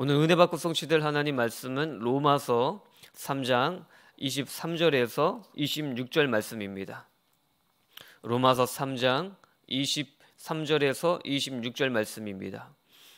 오늘 은혜 받고 성취될 하나님 말씀은 로마서 3장 23절에서 26절 말씀입니다. 로마서 3장 23절에서 26절 말씀입니다.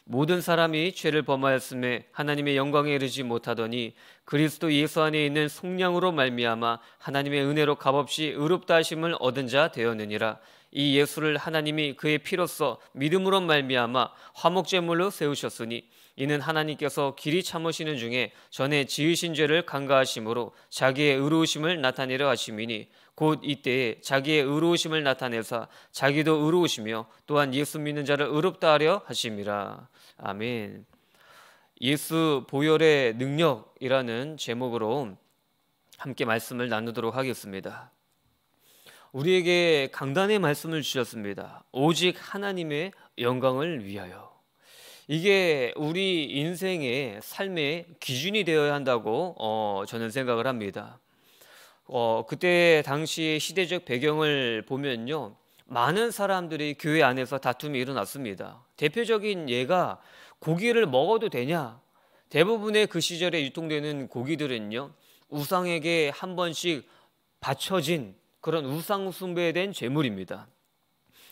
모든 사람이 죄를 범하였음에 하나님의 영광에 이르지 못하더니 그리스도 예수 안에 있는 속량으로 말미암아 하나님의 은혜로 값없이 의롭다 하심을 얻은 자 되었느니라 이 예수를 하나님이 그의 피로써 믿음으로 말미암아 화목제물로 세우셨으니 이는 하나님께서 길이 참으시는 중에 전에 지으신 죄를 간과하심으로 자기의 의로우심을 나타내려 하심이니 곧 이때에 자기의 의로우심을 나타내사 자기도 의로우시며 또한 예수 믿는 자를 의롭다 하려 하심이라. 아멘. 예수 보혈의 능력이라는 제목으로 함께 말씀을 나누도록 하겠습니다. 우리에게 강단의 말씀을 주셨습니다. 오직 하나님의 영광을 위하여. 이게 우리 인생의 삶의 기준이 되어야 한다고 어, 저는 생각을 합니다. 어, 그때 당시의 시대적 배경을 보면요. 많은 사람들이 교회 안에서 다툼이 일어났습니다. 대표적인 예가 고기를 먹어도 되냐? 대부분의 그 시절에 유통되는 고기들은요. 우상에게 한 번씩 바쳐진 그런 우상 숭배된 죄물입니다.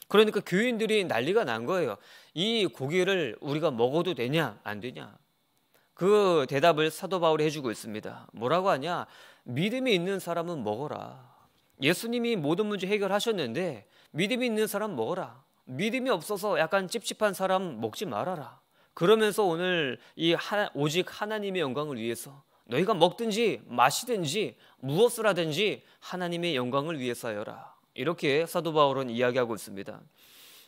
그러니까 교인들이 난리가 난 거예요. 이 고기를 우리가 먹어도 되냐 안 되냐. 그 대답을 사도 바울이 해주고 있습니다. 뭐라고 하냐? 믿음이 있는 사람은 먹어라. 예수님이 모든 문제 해결하셨는데 믿음이 있는 사람 먹어라. 믿음이 없어서 약간 찝찝한 사람 먹지 말아라. 그러면서 오늘 이 하, 오직 하나님의 영광을 위해서 너희가 먹든지 마시든지 무엇을 하든지 하나님의 영광을 위해서 하여라. 이렇게 사도 바울은 이야기하고 있습니다.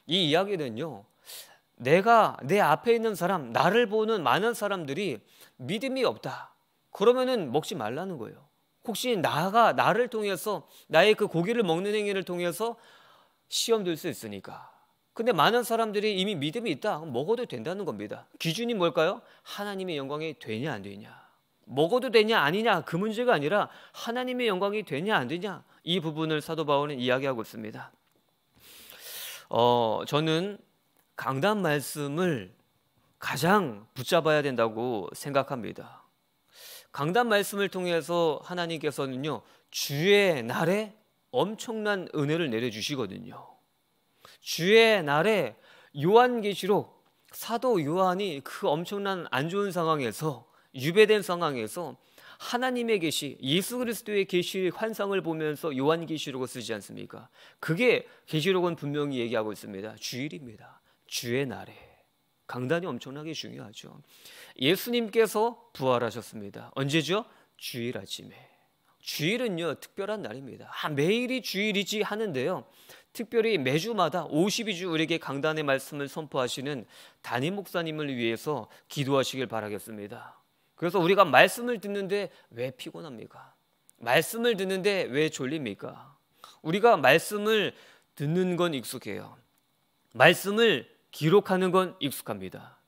이 이야기는요. 내가 내 앞에 있는 사람, 나를 보는 많은 사람들이 믿음이 없다. 그러면은 먹지 말라는 거예요. 혹시 나가 나를 통해서 나의 그 고기를 먹는 행위를 통해서 시험 될수 있으니까. 근데 많은 사람들이 이미 믿음이 있다. 먹어도 된다는 겁니다. 기준이 뭘까요? 하나님의 영광이 되냐 안 되냐. 먹어도 되냐 아니냐 그 문제가 아니라 하나님의 영광이 되냐 안 되냐 이 부분을 사도 바울은 이야기하고 있습니다. 어, 저는 강단 말씀을 가장 붙잡아야 된다고 생각합니다. 강단 말씀을 통해서 하나님께서는요 주의 날에 엄청난 은혜를 내려주시거든요. 주의 날에 요한계시록 사도 요한이 그 엄청난 안 좋은 상황에서 유배된 상황에서 하나님의 계시, 예수 그리스도의 계시의 환상을 보면서 요한 계시록을 쓰지 않습니까? 그게 계시록은 분명히 얘기하고 있습니다. 주일입니다. 주의 날에 강단이 엄청나게 중요하죠. 예수님께서 부활하셨습니다. 언제죠? 주일 아침에. 주일은요 특별한 날입니다. 아, 매일이 주일이지 하는데요. 특별히 매주마다 52주 우리에게 강단의 말씀을 선포하시는 담임 목사님을 위해서 기도하시길 바라겠습니다. 그래서 우리가 말씀을 듣는데 왜 피곤합니까? 말씀을 듣는데 왜 졸립니까? 우리가 말씀을 듣는 건 익숙해요. 말씀을 기록하는 건 익숙합니다.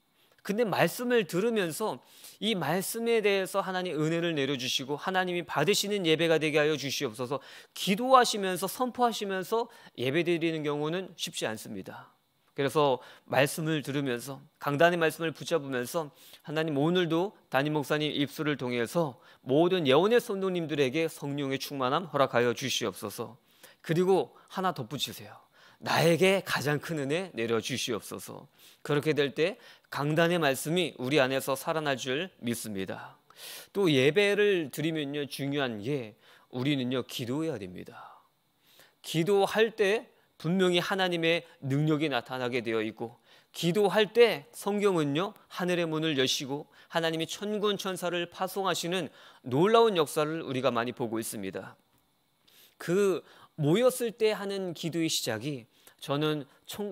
근데 말씀을 들으면서 이 말씀에 대해서 하나님 은혜를 내려주시고 하나님이 받으시는 예배가 되게 하여 주시옵소서 기도하시면서 선포하시면서 예배 드리는 경우는 쉽지 않습니다. 그래서 말씀을 들으면서 강단의 말씀을 붙잡으면서 하나님 오늘도 담임 목사님 입술을 통해서 모든 예언의 선도님들에게 성령의 충만함 허락하여 주시옵소서. 그리고 하나 덧붙이세요. 나에게 가장 큰 은혜 내려 주시옵소서. 그렇게 될 때 강단의 말씀이 우리 안에서 살아날 줄 믿습니다. 또 예배를 드리면요 중요한 게 우리는요 기도해야 됩니다. 기도할 때 분명히 하나님의 능력이 나타나게 되어 있고 기도할 때 성경은요 하늘의 문을 여시고 하나님이 천군 천사를 파송하시는 놀라운 역사를 우리가 많이 보고 있습니다. 그 모였을 때 하는 기도의 시작이 저는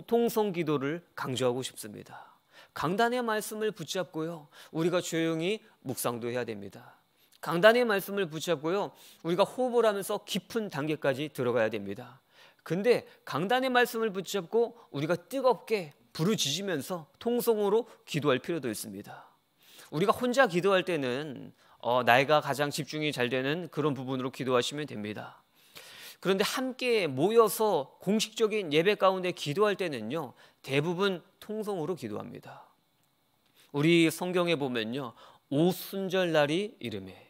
통성 기도를 강조하고 싶습니다. 강단의 말씀을 붙잡고요 우리가 조용히 묵상도 해야 됩니다. 강단의 말씀을 붙잡고요 우리가 호흡을 하면서 깊은 단계까지 들어가야 됩니다. 근데 강단의 말씀을 붙잡고 우리가 뜨겁게 부르짖으면서 통성으로 기도할 필요도 있습니다. 우리가 혼자 기도할 때는 어, 나이가 가장 집중이 잘 되는 그런 부분으로 기도하시면 됩니다. 그런데 함께 모여서 공식적인 예배 가운데 기도할 때는요, 대부분 통성으로 기도합니다. 우리 성경에 보면요, 오순절날이 이름에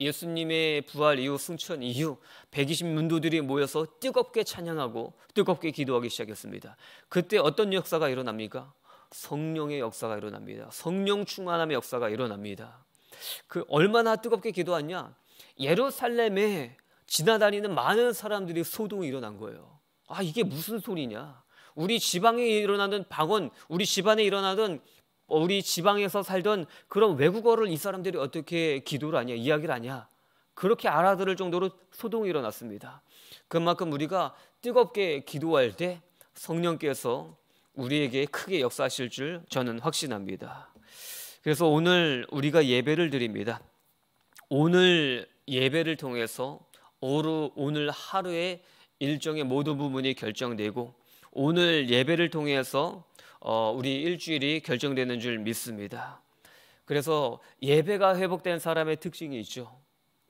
예수님의 부활 이후 승천 이후 120문도들이 모여서 뜨겁게 찬양하고 뜨겁게 기도하기 시작했습니다. 그때 어떤 역사가 일어납니까? 성령의 역사가 일어납니다. 성령 충만함의 역사가 일어납니다. 그 얼마나 뜨겁게 기도하냐? 예루살렘에 지나다니는 많은 사람들이 소동이 일어난 거예요. 아, 이게 무슨 소리냐? 우리 지방에 일어나던 방언, 우리 집안에 일어나던 우리 지방에서 살던 그런 외국어를 이 사람들이 어떻게 기도를 하냐, 이야기를 하냐. 그렇게 알아들을 정도로 소동이 일어났습니다. 그만큼 우리가 뜨겁게 기도할 때 성령께서 우리에게 크게 역사하실 줄 저는 확신합니다. 그래서 오늘 우리가 예배를 드립니다. 오늘 예배를 통해서 오늘 하루의 일정의 모든 부분이 결정되고 오늘 예배를 통해서 어, 우리 일주일이 결정되는 줄 믿습니다. 그래서 예배가 회복된 사람의 특징이 있죠.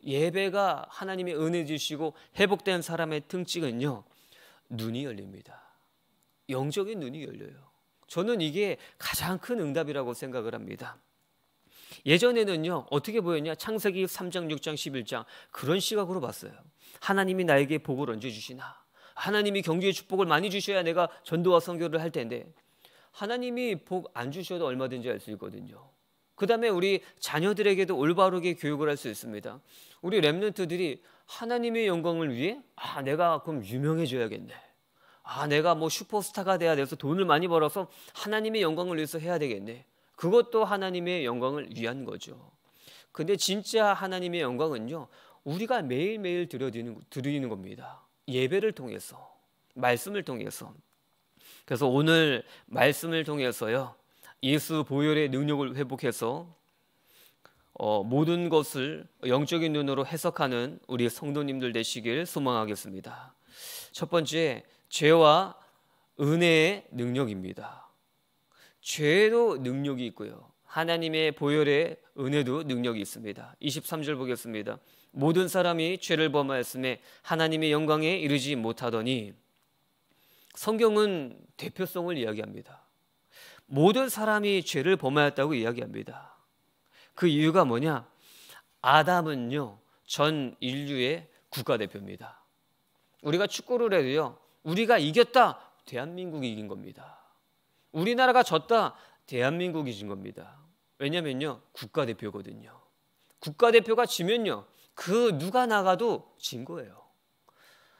예배가 하나님의 은혜 주시고 회복된 사람의 특징은요. 눈이 열립니다. 영적인 눈이 열려요. 저는 이게 가장 큰 응답이라고 생각을 합니다. 예전에는요, 어떻게 보였냐? 창세기 3장, 6장, 11장. 그런 시각으로 봤어요. 하나님이 나에게 복을 얹어주시나? 하나님이 경제의 축복을 많이 주셔야 내가 전도와 선교를 할 텐데 하나님이 복 안 주셔도 얼마든지 알수 있거든요. 그 다음에 우리 자녀들에게도 올바르게 교육을 할 수 있습니다. 우리 랩런트들이 하나님의 영광을 위해 아 내가 그럼 유명해져야겠네. 아 내가 뭐 슈퍼스타가 돼야 돼서 돈을 많이 벌어서 하나님의 영광을 위해서 해야 되겠네. 그것도 하나님의 영광을 위한 거죠. 근데 진짜 하나님의 영광은요 우리가 매일매일 드려드리는, 드리는 겁니다. 예배를 통해서 말씀을 통해서 그래서 오늘 말씀을 통해서요 예수 보혈의 능력을 회복해서 어, 모든 것을 영적인 눈으로 해석하는 우리 성도님들 되시길 소망하겠습니다. 첫 번째 죄와 은혜의 능력입니다. 죄도 능력이 있고요. 하나님의 보혈의 은혜도 능력이 있습니다. 23절 보겠습니다. 모든 사람이 죄를 범하였음에 하나님의 영광에 이르지 못하더니 성경은 대표성을 이야기합니다. 모든 사람이 죄를 범하였다고 이야기합니다. 그 이유가 뭐냐? 아담은요, 전 인류의 국가대표입니다. 우리가 축구를 해도요, 우리가 이겼다, 대한민국이 이긴 겁니다. 우리나라가 졌다, 대한민국이 진 겁니다. 왜냐면요, 국가대표거든요. 국가대표가 지면요, 그 누가 나가도 진 거예요.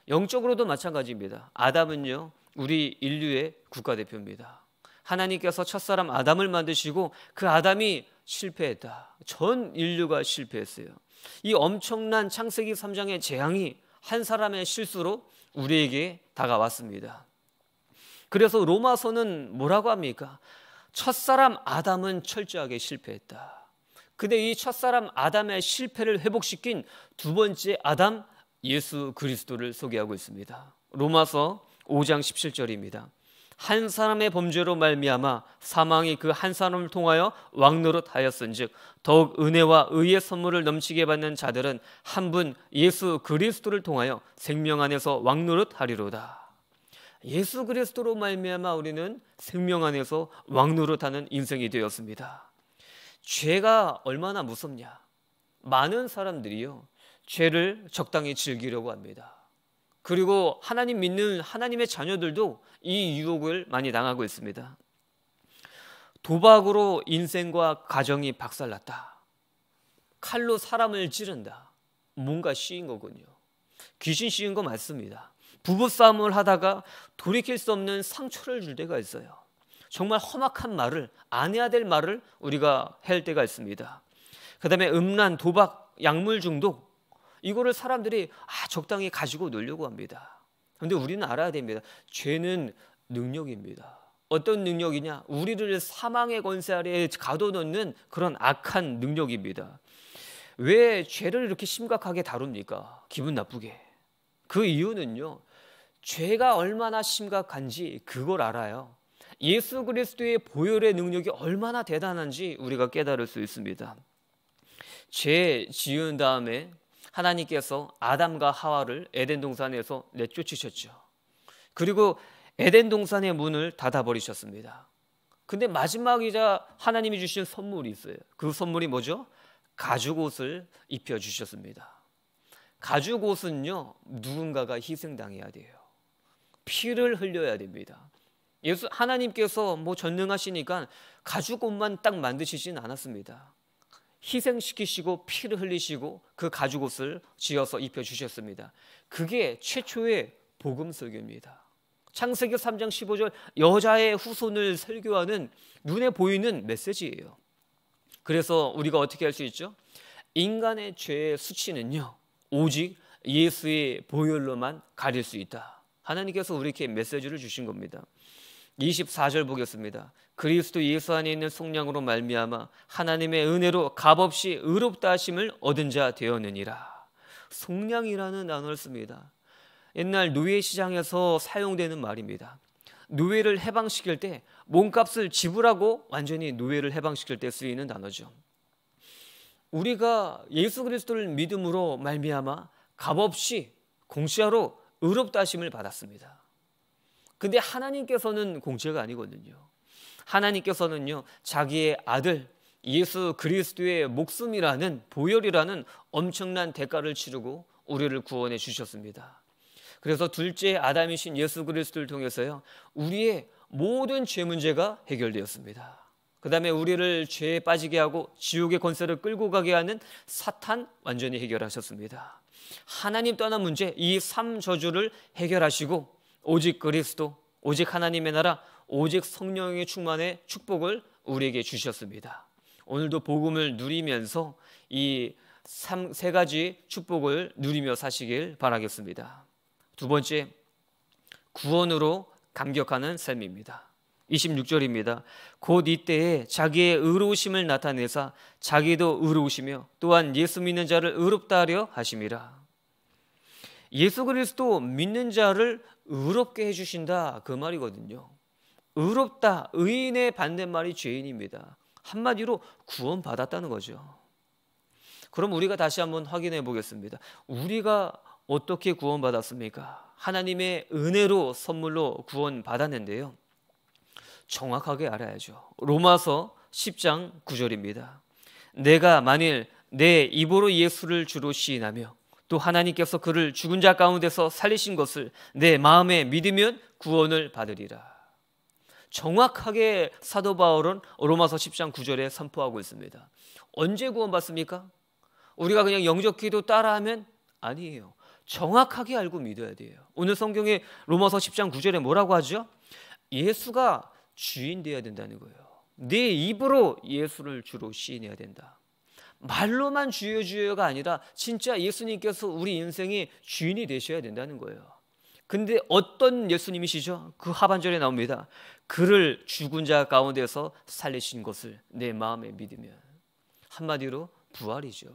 영적으로도 마찬가지입니다. 아담은요, 우리 인류의 국가대표입니다. 하나님께서 첫사람 아담을 만드시고 그 아담이 실패했다. 전 인류가 실패했어요. 이 엄청난 창세기 3장의 재앙이 한 사람의 실수로 우리에게 다가왔습니다. 그래서 로마서는 뭐라고 합니까? 첫사람 아담은 철저하게 실패했다. 근데 이 첫사람 아담의 실패를 회복시킨 두 번째 아담 예수 그리스도를 소개하고 있습니다. 로마서 5장 17절입니다. 한 사람의 범죄로 말미암아 사망이 그 한 사람을 통하여 왕노릇하였은즉 더욱 은혜와 의의 선물을 넘치게 받는 자들은 한 분 예수 그리스도를 통하여 생명 안에서 왕노릇하리로다. 예수 그리스도로 말미암아 우리는 생명 안에서 왕노릇하는 인생이 되었습니다. 죄가 얼마나 무섭냐? 많은 사람들이요 죄를 적당히 즐기려고 합니다. 그리고 하나님 믿는 하나님의 자녀들도 이 유혹을 많이 당하고 있습니다. 도박으로 인생과 가정이 박살났다. 칼로 사람을 찌른다. 뭔가 씌인 거군요. 귀신 씌인 거 맞습니다. 부부싸움을 하다가 돌이킬 수 없는 상처를 줄 때가 있어요. 정말 험악한 말을 안 해야 될 말을 우리가 할 때가 있습니다. 그 다음에 음란, 도박, 약물 중독 이거를 사람들이 아, 적당히 가지고 놀려고 합니다. 근데 우리는 알아야 됩니다. 죄는 능력입니다. 어떤 능력이냐? 우리를 사망의 권세 아래 가둬놓는 그런 악한 능력입니다. 왜 죄를 이렇게 심각하게 다룹니까? 기분 나쁘게. 그 이유는요. 죄가 얼마나 심각한지 그걸 알아요. 예수 그리스도의 보혈의 능력이 얼마나 대단한지 우리가 깨달을 수 있습니다. 죄 지은 다음에 하나님께서 아담과 하와를 에덴 동산에서 내쫓으셨죠. 그리고 에덴 동산의 문을 닫아버리셨습니다. 근데 마지막이자 하나님이 주신 선물이 있어요. 그 선물이 뭐죠? 가죽 옷을 입혀 주셨습니다. 가죽 옷은요, 누군가가 희생당해야 돼요. 피를 흘려야 됩니다. 예수 하나님께서 뭐 전능하시니까 가죽 옷만 딱 만드시진 않았습니다. 희생시키시고 피를 흘리시고 그 가죽옷을 지어서 입혀주셨습니다. 그게 최초의 복음 설교입니다. 창세기 3장 15절 여자의 후손을 설교하는 눈에 보이는 메시지예요. 그래서 우리가 어떻게 할 수 있죠? 인간의 죄의 수치는요. 오직 예수의 보혈로만 가릴 수 있다. 하나님께서 우리에게 메시지를 주신 겁니다. 24절 보겠습니다. 그리스도 예수 안에 있는 속량으로 말미암아 하나님의 은혜로 값없이 의롭다 하심을 얻은 자 되었느니라. 속량이라는 단어를 씁니다. 옛날 노예 시장에서 사용되는 말입니다. 노예를 해방시킬 때 몸값을 지불하고 완전히 노예를 해방시킬 때 쓰이는 단어죠. 우리가 예수 그리스도를 믿음으로 말미암아 값없이 공시하로 의롭다 하심을 받았습니다. 근데 하나님께서는 공채가 아니거든요. 하나님께서는요, 자기의 아들 예수 그리스도의 목숨이라는 보혈이라는 엄청난 대가를 치르고 우리를 구원해 주셨습니다. 그래서 둘째 아담이신 예수 그리스도를 통해서요, 우리의 모든 죄 문제가 해결되었습니다. 그 다음에 우리를 죄에 빠지게 하고 지옥의 권세를 끌고 가게 하는 사탄 완전히 해결하셨습니다. 하나님 떠난 문제, 이 삼저주를 해결하시고 오직 그리스도, 오직 하나님의 나라, 오직 성령의 충만의 축복을 우리에게 주셨습니다. 오늘도 복음을 누리면서 이 세 가지 축복을 누리며 사시길 바라겠습니다. 두 번째, 구원으로 감격하는 삶입니다. 26절입니다. 곧 이때에 자기의 의로우심을 나타내사 자기도 의로우시며 또한 예수 믿는 자를 의롭다 하려 하심이라. 예수 그리스도 믿는 자를 의롭게 해주신다 그 말이거든요. 의롭다 의인의 반대말이 죄인입니다. 한마디로 구원받았다는 거죠. 그럼 우리가 다시 한번 확인해 보겠습니다. 우리가 어떻게 구원받았습니까? 하나님의 은혜로 선물로 구원받았는데요. 정확하게 알아야죠. 로마서 10장 9절입니다. 내가 만일 내 입으로 예수를 주로 시인하며 또 하나님께서 그를 죽은 자 가운데서 살리신 것을 내 마음에 믿으면 구원을 받으리라. 정확하게 사도 바울은 로마서 10장 9절에 선포하고 있습니다. 언제 구원받습니까? 우리가 그냥 영적 기도 따라하면 아니에요. 정확하게 알고 믿어야 돼요. 오늘 성경에 로마서 10장 9절에 뭐라고 하죠? 예수가 주인 되어야 된다는 거예요. 네 입으로 예수를 주로 시인해야 된다. 말로만 주여 주여가 아니라 진짜 예수님께서 우리 인생의 주인이 되셔야 된다는 거예요. 근데 어떤 예수님이시죠? 그 하반절에 나옵니다. 그를 죽은 자 가운데서 살리신 것을 내 마음에 믿으면 한마디로 부활이죠.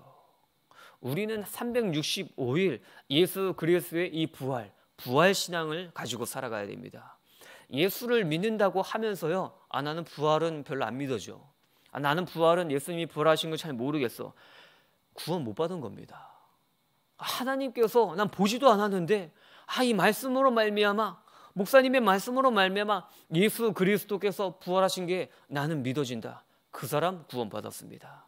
우리는 365일 예수 그리스도의 이 부활, 부활 신앙을 가지고 살아가야 됩니다. 예수를 믿는다고 하면서요. 아 나는 부활은 별로 안 믿어져. 아, 나는 부활은 예수님이 부활하신 걸 잘 모르겠어. 구원 못 받은 겁니다. 하나님께서 난 보지도 않았는데 아 이 말씀으로 말미암아 목사님의 말씀으로 말미암아 예수 그리스도께서 부활하신 게 나는 믿어진다. 그 사람 구원 받았습니다.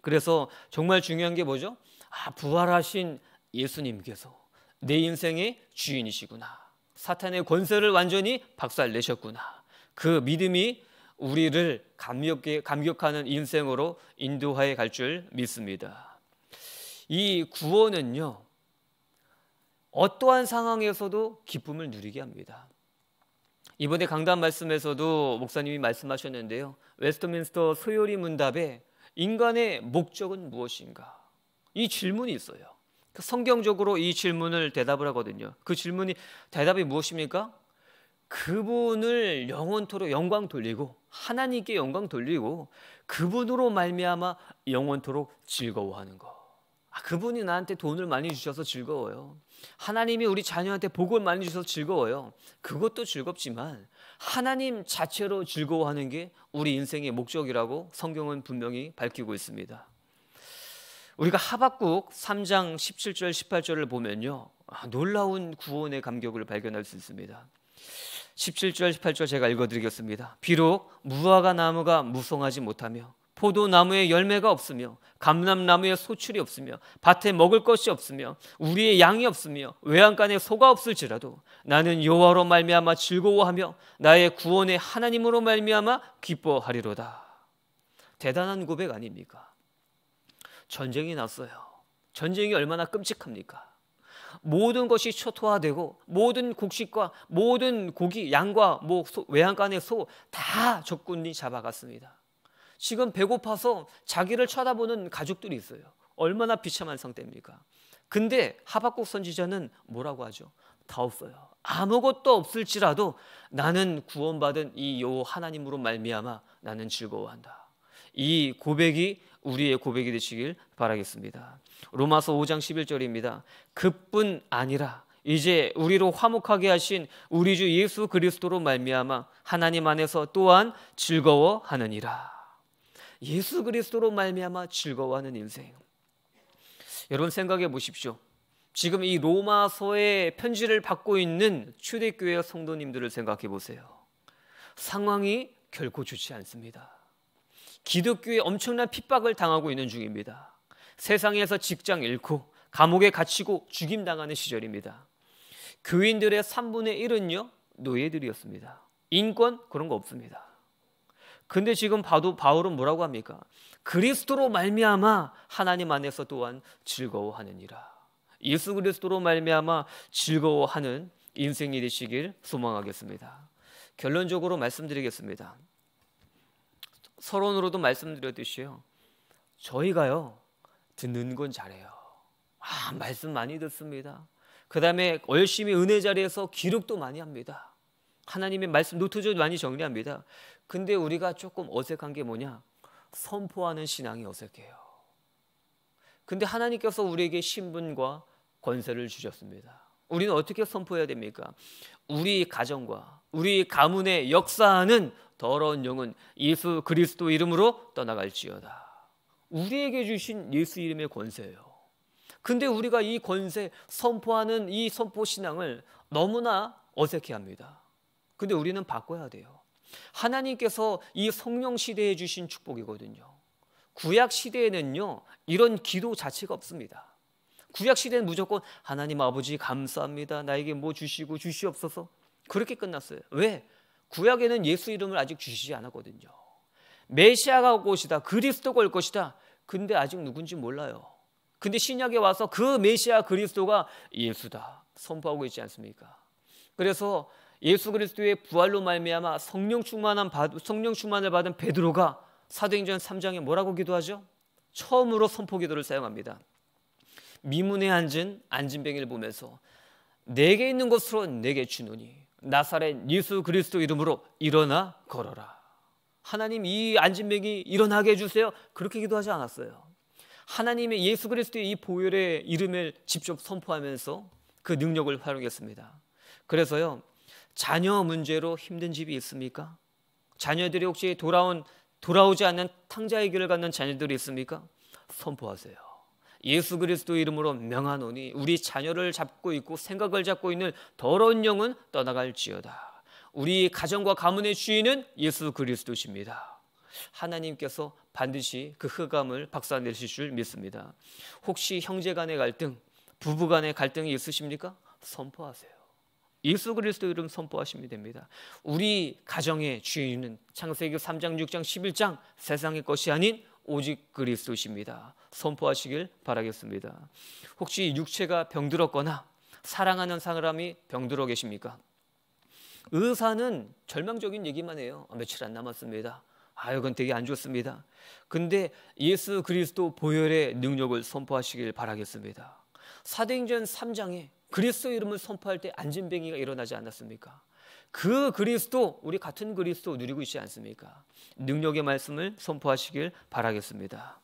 그래서 정말 중요한 게 뭐죠? 아 부활하신 예수님께서 내 인생의 주인이시구나. 사탄의 권세를 완전히 박살내셨구나. 그 믿음이 우리를 감격해, 감격하는 인생으로 인도하여 갈줄 믿습니다. 이 구원은요, 어떠한 상황에서도 기쁨을 누리게 합니다. 이번에 강단 말씀에서도 목사님이 말씀하셨는데요. 웨스트민스터 소요리 문답에 인간의 목적은 무엇인가? 이 질문이 있어요. 그 성경적으로 이 질문을 대답을 하거든요. 그 질문이 대답이 무엇입니까? 그분을 영원토록 영광 돌리고 하나님께 영광 돌리고 그분으로 말미암아 영원토록 즐거워하는 거. 아, 그분이 나한테 돈을 많이 주셔서 즐거워요. 하나님이 우리 자녀한테 복을 많이 주셔서 즐거워요. 그것도 즐겁지만 하나님 자체로 즐거워하는 게 우리 인생의 목적이라고 성경은 분명히 밝히고 있습니다. 우리가 하박국 3장 17절 18절을 보면요. 아, 놀라운 구원의 감격을 발견할 수 있습니다. 17절 18절 제가 읽어드리겠습니다. 비록 무화과 나무가 무성하지 못하며 포도나무에 열매가 없으며 감람나무에 소출이 없으며 밭에 먹을 것이 없으며 우리의 양이 없으며 외양간에 소가 없을지라도 나는 여호와로 말미암아 즐거워하며 나의 구원의 하나님으로 말미암아 기뻐하리로다. 대단한 고백 아닙니까? 전쟁이 났어요. 전쟁이 얼마나 끔찍합니까? 모든 것이 초토화되고 모든 곡식과 모든 고기, 양과 뭐 외양간의 소 다 적군이 잡아갔습니다. 지금 배고파서 자기를 쳐다보는 가족들이 있어요. 얼마나 비참한 상태입니까? 근데 하박국 선지자는 뭐라고 하죠? 다 없어요. 아무것도 없을지라도 나는 구원받은 이여 하나님으로 말미암아 나는 즐거워한다. 이 고백이 우리의 고백이 되시길 바라겠습니다. 로마서 5장 11절입니다. 그뿐 아니라 이제 우리로 화목하게 하신 우리 주 예수 그리스도로 말미암아 하나님 안에서 또한 즐거워하느니라. 예수 그리스도로 말미암아 즐거워하는 인생. 여러분 생각해 보십시오. 지금 이 로마서의 편지를 받고 있는 초대교회 성도님들을 생각해 보세요. 상황이 결코 좋지 않습니다. 기독교에 엄청난 핍박을 당하고 있는 중입니다. 세상에서 직장 잃고 감옥에 갇히고 죽임당하는 시절입니다. 교인들의 3분의 1은요, 노예들이었습니다. 인권 그런 거 없습니다. 근데 지금 봐도 바울은 뭐라고 합니까? 그리스도로 말미암아 하나님 안에서 또한 즐거워하느니라. 예수 그리스도로 말미암아 즐거워하는 인생이 되시길 소망하겠습니다. 결론적으로 말씀드리겠습니다. 서론으로도 말씀드렸듯이요. 저희가요. 듣는 건 잘해요. 아, 말씀 많이 듣습니다. 그다음에 열심히 은혜 자리에서 기록도 많이 합니다. 하나님의 말씀 노트도 많이 정리합니다. 근데 우리가 조금 어색한 게 뭐냐? 선포하는 신앙이 어색해요. 근데 하나님께서 우리에게 신분과 권세를 주셨습니다. 우리는 어떻게 선포해야 됩니까? 우리 가정과 우리 가문에 역사는 더러운 영은 예수 그리스도 이름으로 떠나갈지어다. 우리에게 주신 예수 이름의 권세예요. 근데 우리가 이 권세 선포하는 이 선포 신앙을 너무나 어색해합니다. 근데 우리는 바꿔야 돼요. 하나님께서 이 성령 시대에 주신 축복이거든요. 구약 시대에는요 이런 기도 자체가 없습니다. 구약 시대는 무조건 하나님 아버지 감사합니다. 나에게 뭐 주시고 주시옵소서 그렇게 끝났어요. 왜? 구약에는 예수 이름을 아직 주시지 않았거든요. 메시아가 올 것이다. 그리스도가 올 것이다. 근데 아직 누군지 몰라요. 근데 신약에 와서 그 메시아 그리스도가 예수다. 선포하고 있지 않습니까? 그래서 예수 그리스도의 부활로 말미암아 성령 충만한 성령 충만을 받은 베드로가 사도행전 3장에 뭐라고 기도하죠? 처음으로 선포 기도를 사용합니다. 미문에 앉은 안진뱅이 보면서 내게 있는 것으로 내게 주노니 나사렛 예수 그리스도 이름으로 일어나 걸어라. 하나님 이 안진맥이 일어나게 해주세요. 그렇게 기도하지 않았어요. 하나님의 예수 그리스도의 이 보혈의 이름을 직접 선포하면서 그 능력을 활용했습니다. 그래서요, 자녀 문제로 힘든 집이 있습니까? 자녀들이 혹시 돌아온, 돌아오지 않는 탕자의 길을 갖는 자녀들이 있습니까? 선포하세요. 예수 그리스도 이름으로 명하노니 우리 자녀를 잡고 있고 생각을 잡고 있는 더러운 영은 떠나갈지어다. 우리 가정과 가문의 주인은 예수 그리스도십니다. 하나님께서 반드시 그 흑암을 박살내실 줄 믿습니다. 혹시 형제 간의 갈등, 부부 간의 갈등이 있으십니까? 선포하세요. 예수 그리스도 이름 선포하시면 됩니다. 우리 가정의 주인은 창세기 3장, 6장, 11장 세상의 것이 아닌 오직 그리스도십니다. 선포하시길 바라겠습니다. 혹시 육체가 병들었거나 사랑하는 사람이 병들어 계십니까? 의사는 절망적인 얘기만 해요. 아, 며칠 안 남았습니다. 아유, 건 되게 안 좋습니다. 근데 예수 그리스도 보혈의 능력을 선포하시길 바라겠습니다. 사도행전 3장에 그리스도 이름을 선포할 때 안진뱅이가 일어나지 않았습니까? 그 그리스도 우리 같은 그리스도 누리고 있지 않습니까? 능력의 말씀을 선포하시길 바라겠습니다.